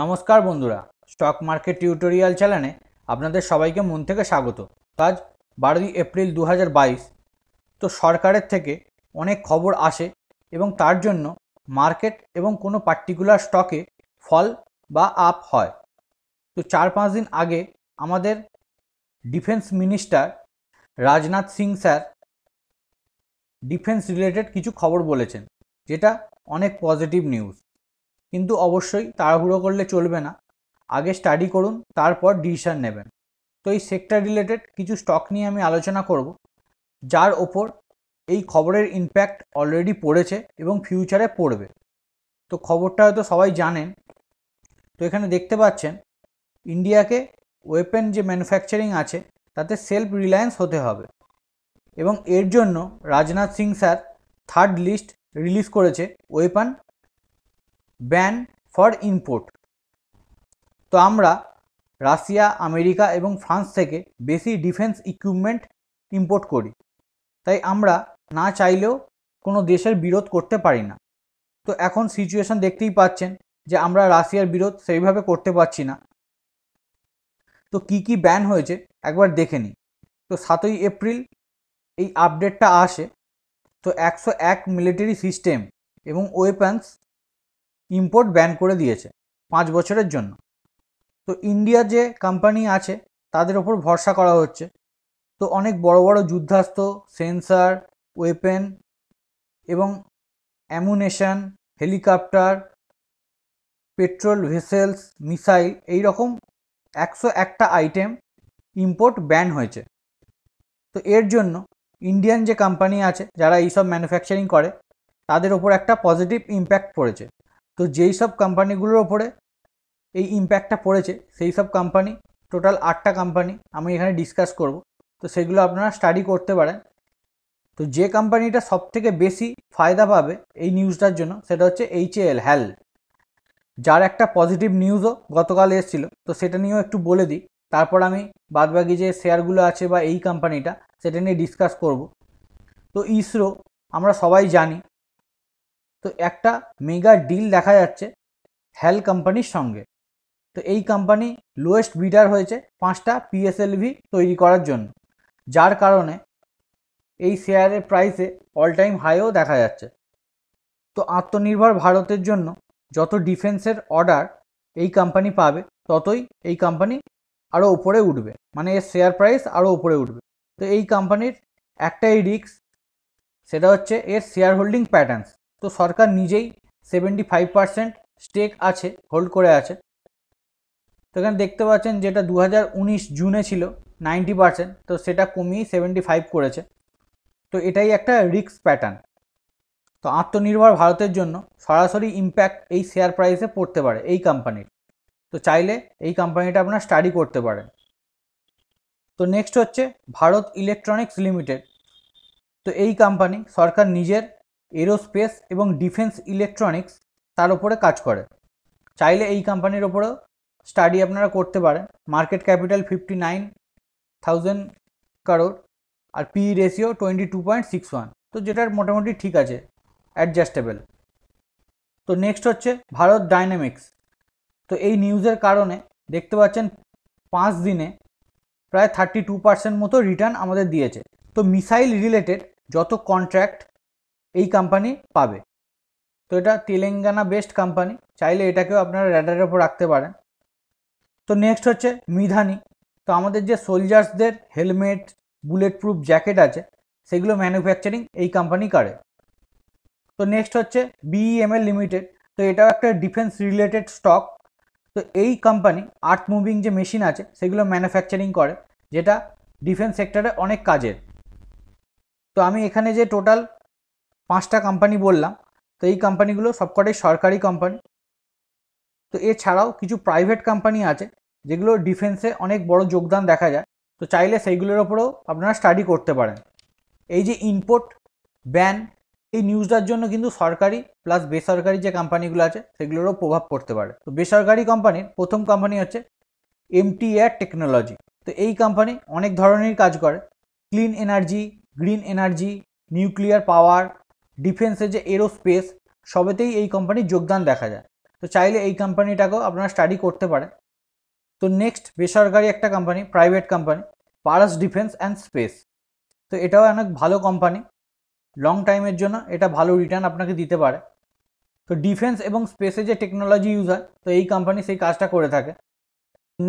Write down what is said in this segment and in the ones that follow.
নমস্কার বন্ধুরা stock market tutorial চ্যানেলে আপনাদের সবাইকে মন থেকে স্বাগত আজ বারোই এপ্রিল দু তো সরকারের থেকে অনেক খবর আসে এবং তার জন্য মার্কেট এবং কোনো পার্টিকুলার স্টকে ফল বা আপ হয় তো চার পাঁচ দিন আগে আমাদের defence minister Rajnath Singh sir defence related কিছু খবর বলেছেন যেটা অনেক পজিটিভ নিউজ কিন্তু অবশ্যই তাড়াহুড়ো করলে চলবে না আগে স্টাডি করুন তারপর ডিসিশান নেবেন তো এই সেক্টর রিলেটেড কিছু স্টক নিয়ে আমি আলোচনা করব যার ওপর এই খবরের ইম্প্যাক্ট অলরেডি পড়েছে এবং ফিউচারে পড়বে তো খবরটা হয়তো সবাই জানেন তো এখানে দেখতে পাচ্ছেন ইন্ডিয়াকে ওয়েপেন যে ম্যানুফ্যাকচারিং আছে তাতে সেলফ রিলায়েন্স হতে হবে এবং এর জন্য Rajnath Singh sir third list release করেছে ওয়েপান ব্যান ফর ইম্পোর্ট তো আমরা রাশিয়া আমেরিকা এবং ফ্রান্স থেকে বেশি ডিফেন্স ইকুইপমেন্ট ইম্পোর্ট করি তাই আমরা না চাইলেও কোনো দেশের বিরোধ করতে পারি না তো এখন সিচুয়েশন দেখতেই পাচ্ছেন যে আমরা রাশিয়ার বিরোধ সেইভাবে করতে পারছি না তো কি কি ব্যান হয়েছে একবার দেখে নিই তো সাতই এপ্রিল এই আপডেটটা আসে তো একশো এক মিলিটারি সিস্টেম এবং ওয়েপন্স ইম্পোর্ট ব্যান করে দিয়েছে পাঁচ বছরের জন্য তো ইন্ডিয়া যে কোম্পানি আছে তাদের ওপর ভরসা করা হচ্ছে তো অনেক বড় বড় যুদ্ধাস্ত্র সেন্সার ওয়েপেন এবং ammunition helicopter patrol vessels missile এই রকম একশো একটা আইটেম ইম্পোর্ট ব্যান হয়েছে তো এর জন্য ইন্ডিয়ান যে কোম্পানি আছে যারা এইসব ম্যানুফ্যাকচারিং করে তাদের ওপর একটা পজিটিভ ইম্প্যাক্ট পড়েছে তো যেই সব কোম্পানিগুলোর ওপরে এই ইম্প্যাক্টটা পড়েছে সেই সব কোম্পানি টোটাল আটটা কোম্পানি আমি এখানে ডিসকাস করব তো সেগুলো আপনারা স্টাডি করতে পারেন তো যে কোম্পানিটা সব থেকে বেশি ফায়দা পাবে এই নিউজটার জন্য সেটা হচ্ছে এইচ এল হ্যাল যার একটা পজিটিভ নিউজও গতকাল এসেছিল তো সেটা নিয়েও একটু বলে দিই তারপর আমি বাদবাকি যে শেয়ারগুলো আছে বা এই কোম্পানিটা সেটা নিয়ে ডিসকাস করব তো ইসরো আমরা সবাই জানি তো একটা মেগা ডিল দেখা যাচ্ছে হ্যাল কোম্পানির সঙ্গে তো এই কোম্পানি লোয়েস্ট বিডার হয়েছে পাঁচটা পিএসএলভি তৈরি করার জন্য যার কারণে এই শেয়ারের প্রাইসে অল টাইম হাইও দেখা যাচ্ছে তো আত্মনির্ভর ভারতের জন্য যত ডিফেন্সের অর্ডার এই কোম্পানি পাবে ততই এই কোম্পানি আরও উপরে উঠবে মানে এর শেয়ার প্রাইস আরও উপরে উঠবে তো এই কোম্পানির একটাই রিস্ক সেটা হচ্ছে এর শেয়ার হোল্ডিং প্যাটার্নস তো সরকার নিজেই সেভেন্টি ফাইভ পার্সেন্ট স্টেক আছে হোল্ড করে আছে তো এখানে দেখতে পাচ্ছেন যেটা দু উনিশ জুনে ছিল নাইনটি পার্সেন্ট তো সেটা কমিয়ে সেভেন্টি ফাইভ করেছে তো এটাই একটা রিক্স প্যাটার্ন তো আত্মনির্ভর ভারতের জন্য সরাসরি ইম্প্যাক্ট এই শেয়ার প্রাইসে পড়তে পারে এই কোম্পানির তো চাইলে এই কোম্পানিটা আপনার স্টাডি করতে পারেন তো নেক্সট হচ্ছে ভারত ইলেকট্রনিক্স লিমিটেড তো এই কোম্পানি সরকার নিজের এরোস্পেস এবং ডিফেন্স ইলেকট্রনিক্স তার উপরে কাজ করে চাইলে এই কোম্পানির ওপরেও স্টাডি আপনারা করতে পারেন market capital fifty nine thousand crore আর P ratio twenty two point six one তো যেটার মোটামুটি ঠিক আছে অ্যাডজাস্টেবল তো নেক্সট হচ্ছে ভারত ডাইনামিক্স তো এই নিউজের কারণে দেখতে পাচ্ছেন পাঁচ দিনে প্রায় থার্টি টু পার্সেন্ট মতো রিটার্ন আমাদের দিয়েছে তো মিসাইল রিলেটেড যত কন্ট্রাক্ট এই কোম্পানি পাবে তো এটা তেলেঙ্গানা বেস্ট কোম্পানি চাইলে এটাকেও আপনারা র্যাডারের ওপর রাখতে পারেন তো নেক্সট হচ্ছে মিধানি তো আমাদের যে সোলজার্সদের হেলমেট বুলেট প্রুফ জ্যাকেট আছে সেগুলো ম্যানুফ্যাকচারিং এই কোম্পানি করে তো নেক্সট হচ্ছে বিইএমএল লিমিটেড e তো এটাও একটা ডিফেন্স রিলেটেড স্টক তো এই কোম্পানি আর্থ মুভিং যে মেশিন আছে সেগুলো ম্যানুফ্যাকচারিং করে যেটা ডিফেন্স সেক্টরে অনেক কাজের তো আমি এখানে যে টোটাল পাঁচটা কোম্পানি বললাম তো এই কোম্পানিগুলো সবকটাই সরকারি কোম্পানি তো এছাড়াও কিছু প্রাইভেট কোম্পানি আছে যেগুলো ডিফেন্সে অনেক বড় যোগদান দেখা যায় তো চাইলে সেইগুলোর ওপরেও আপনারা স্টাডি করতে পারেন এই যে ইনপোর্ট ব্যান এই নিউজটার জন্য কিন্তু সরকারি প্লাস বেসরকারি যে কোম্পানিগুলো আছে সেগুলোরও প্রভাব পড়তে পারে তো বেসরকারি কোম্পানির প্রথম কোম্পানি হচ্ছে এমটি এয়ার টেকনোলজি তো এই কোম্পানি অনেক ধরনের কাজ করে clean energy green energy nuclear power ডিফেন্সের যে এরোস্পেস সবেতেই এই কোম্পানির যোগদান দেখা যায় তো চাইলে এই কোম্পানিটাকেও আপনারা স্টাডি করতে পারেন তো নেক্সট বেসরকারি একটা company private company Paras defence and space তো এটাও অনেক ভালো কোম্পানি লং টাইমের জন্য এটা ভালো রিটার্ন আপনাকে দিতে পারে তো ডিফেন্স এবং স্পেসে যে টেকনোলজি ইউজ হয় তো এই কোম্পানি সেই কাজটা করে থাকে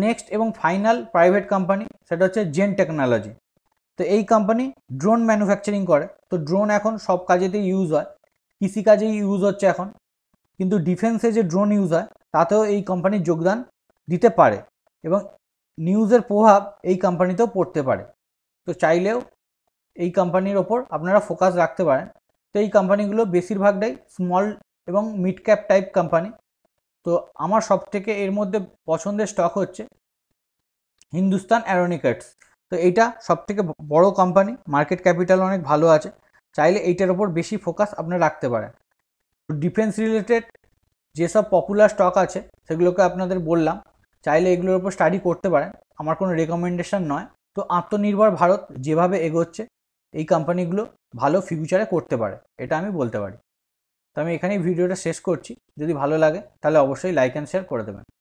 নেক্সট এবং ফাইনাল প্রাইভেট কোম্পানি সেটা হচ্ছে জেন টেকনোলজি তো এই কোম্পানি ড্রোন ম্যানুফ্যাকচারিং করে তো ড্রোন এখন সব কাজেতেই ইউজ হয় কৃষিকাজেই ইউজ হচ্ছে এখন কিন্তু ডিফেন্সে যে ড্রোন ইউজ হয় তাতেও এই কোম্পানির যোগদান দিতে পারে এবং নিউজের প্রভাব এই কোম্পানিতেও পড়তে পারে তো চাইলেও এই কোম্পানির ওপর আপনারা ফোকাস রাখতে পারেন তো এই কোম্পানিগুলো বেশিরভাগটাই স্মল এবং মিড ক্যাপ টাইপ কোম্পানি তো আমার সবথেকে এর মধ্যে পছন্দের স্টক হচ্ছে হিন্দুস্তান অ্যারোনিকেটস তো এইটা সবথেকে বড় কোম্পানি মার্কেট ক্যাপিটাল অনেক ভালো আছে চাইলে এইটার ওপর বেশি ফোকাস আপনারা রাখতে পারেন ডিফেন্স রিলেটেড যেসব পপুলার স্টক আছে সেগুলোকে আপনাদের বললাম চাইলে এগুলোর ওপর স্টাডি করতে পারেন আমার কোনো রেকমেন্ডেশন নয় তো আত্মনির্ভর ভারত যেভাবে এগোচ্ছে এই কোম্পানিগুলো ভালো ফিউচারে করতে পারে এটা আমি বলতে পারি তো আমি এখানেই ভিডিওটা শেষ করছি যদি ভালো লাগে তাহলে অবশ্যই লাইক অ্যান্ড শেয়ার করে দেবেন